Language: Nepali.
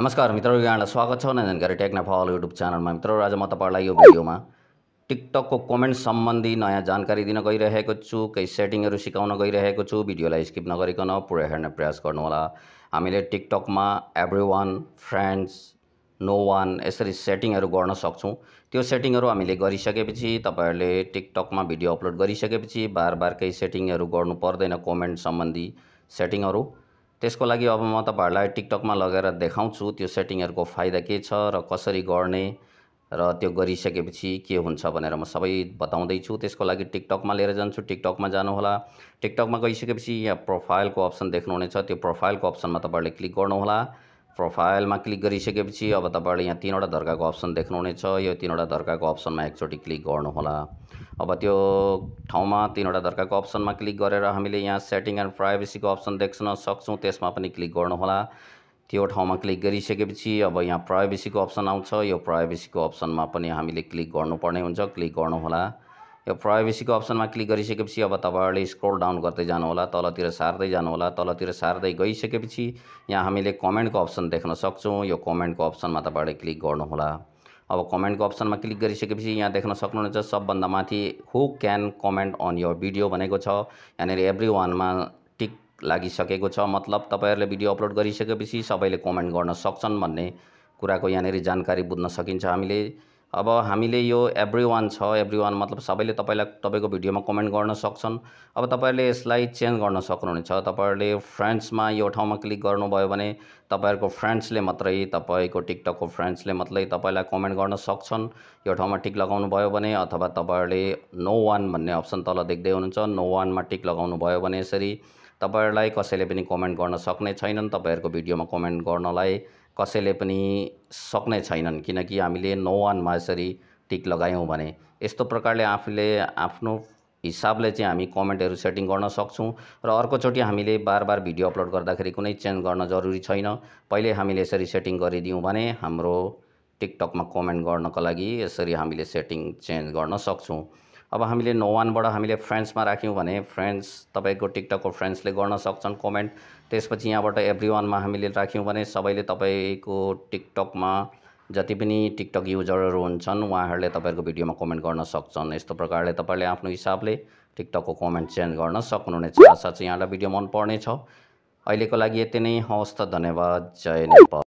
नमस्कार मित्रहरू यहाँलाई स्वागत छ नयाँ जानकारी टेक्ना फल युट्युब च्यानलमा मित्रहरू आज म तपाईँलाई यो भिडियोमा टिकटकको कमेन्ट सम्बन्धी नयाँ जानकारी दिन गइरहेको छु केही सेटिङहरू सिकाउन गइरहेको छु भिडियोलाई स्किप नगरिकन पुरा हेर्ने प्रयास गर्नुहोला हामीले टिकटकमा everyone friends no one यसरी सेटिङहरू गर्न सक्छौँ त्यो सेटिङहरू हामीले गरिसकेपछि तपाईँहरूले टिकटकमा भिडियो अपलोड गरिसकेपछि बार बार केही सेटिङहरू गर्नु पर्दैन कमेन्ट सम्बन्धी सेटिङहरू त्यसको लागि अब म तपाईँहरूलाई टिकटकमा लगेर देखाउँछु त्यो सेटिङहरूको फाइदा के छ र कसरी गर्ने र त्यो गरिसकेपछि के हुन्छ भनेर म सबै बताउँदैछु त्यसको लागि टिकटकमा लिएर जान्छु टिकटकमा जानुहोला टिकटकमा गइसकेपछि यहाँ प्रोफाइलको अप्सन देख्नुहुनेछ त्यो प्रोफाइलको अप्सनमा तपाईँहरूले क्लिक गर्नुहोला प्रोफाइलमा क्लिक गरिसकेपछि अब तपाईँहरूले यहाँ तिनवटा धर्काको अप्सन देख्नुहुनेछ यो तिनवटा धर्काको अप्सनमा एकचोटि क्लिक गर्नुहोला अब त्यो ठाउँमा तिनवटा धर्काको अप्सनमा क्लिक गरेर हामीले यहाँ सेटिङ एन्ड प्राइभेसीको अप्सन देख्न सक्छौँ त्यसमा पनि क्लिक गर्नुहोला त्यो ठाउँमा क्लिक गरिसकेपछि अब यहाँ प्राइभेसीको अप्सन आउँछ यो प्राइभेसीको अप्सनमा पनि हामीले क्लिक गर्नुपर्ने हुन्छ क्लिक गर्नुहोला यो प्राइभेसीको अप्सनमा क्लिक गरिसकेपछि अब तपाईँहरूले स्क्रोल डाउन गर्दै जानुहोला तलतिर सार्दै जानुहोला तलतिर सार्दै गइसकेपछि यहाँ हामीले कमेन्टको अप्सन देख्न सक्छौँ यो कमेन्टको अप्सनमा तपाईँहरूले क्लिक गर्नुहोला अब कमेन्टको अप्सनमा क्लिक गरिसकेपछि यहाँ देख्न सक्नुहुन्छ सबभन्दा माथि who can comment on your video भनेको छ यहाँनिर एभ्री वानमा टिक लागिसकेको छ मतलब तपाईँहरूले भिडियो अपलोड गरिसकेपछि सबैले कमेन्ट गर्न सक्छन् भन्ने कुराको यहाँनिर जानकारी बुझ्न सकिन्छ हामीले अब हामीले यो एभ्री वान छ एभ्री वान मतलब सबैले तपाईँलाई तपाईँको भिडियोमा कमेन्ट गर्न सक्छन् अब तपाईँहरूले यसलाई चेन्ज गर्न सक्नुहुनेछ तपाईँहरूले फ्रेन्ड्समा यो ठाउँमा क्लिक गर्नुभयो भने तपाईँहरूको फ्रेन्ड्सले मात्रै तपाईँको टिकटकको फ्रेन्ड्सले मात्रै तपाईँलाई कमेन्ट गर्न सक्छन् यो ठाउँमा टिक लगाउनु भयो भने अथवा तपाईँहरूले नो वान भन्ने अप्सन तल देख्दै हुनुहुन्छ नो वानमा टिक लगाउनु भयो भने यसरी तपाईँहरूलाई कसैले पनि कमेन्ट गर्न सक्ने छैनन् तपाईँहरूको भिडियोमा कमेन्ट गर्नलाई कसैले पनि सक्ने छैनन् किनकि हामीले नौ वानमा यसरी टिक लगायौँ भने यस्तो प्रकारले आफूले आफ्नो हिसाबले चाहिँ हामी कमेन्टहरू सेटिङ गर्न सक्छौँ र अर्कोचोटि हामीले बार बार भिडियो अपलोड गर्दाखेरि कुनै चेन्ज गर्न जरुरी छैन पहिले हामीले यसरी सेटिङ गरिदियौँ भने हाम्रो टिकटकमा कमेन्ट गर्नको लागि यसरी हामीले सेटिङ चेन्ज गर्न सक्छौँ अब हामीले नो वानबाट हामीले फ्रेन्ड्समा राख्यौँ भने फ्रेन्ड्स तपाईँको टिकटकको फ्रेन्ड्सले गर्न सक्छन् कमेन्ट त्यसपछि यहाँबाट एभ्री वानमा हामीले राख्यौँ भने सबैले तपाईँको टिकटकमा जति पनि टिकटक युजरहरू हुन्छन् उहाँहरूले तपाईँहरूको भिडियोमा कमेन्ट गर्न सक्छन् यस्तो प्रकारले तपाईँले आफ्नो हिसाबले टिकटकको कमेन्ट चेन्ज गर्न सक्नुहुनेछ आशा चाहिँ यहाँलाई भिडियो मनपर्नेछ अहिलेको लागि यति नै हवस् त धन्यवाद जय नेपाल